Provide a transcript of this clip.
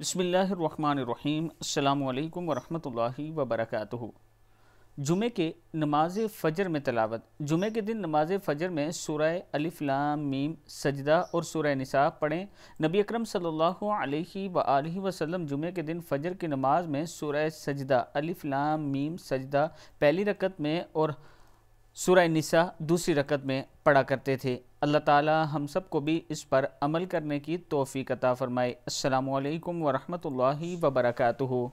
बसमीम् अल्लाम वरहमतुल्लाहि वबरकातुहु जुमे के नमाज फ़जर में तलावत जुमे के दिन नमाज फ़जर में सूरह अलिफ़लाम मीम सजदा और सुरह नसाब पढ़ें नबी अक्रम सल्लल्लाहु वसम जुमे के दिन फ़जर की नमाज में सूरह सजदा अलिफ़लाम मीम सजदा पहली रकत में और सूर्य निसा दूसरी रकत में पढ़ा करते थे अल्लाह ताला हम सब को भी इस पर अमल करने की तोफ़ी कता फ़रमाए अल्लाम वरहमल वबरकू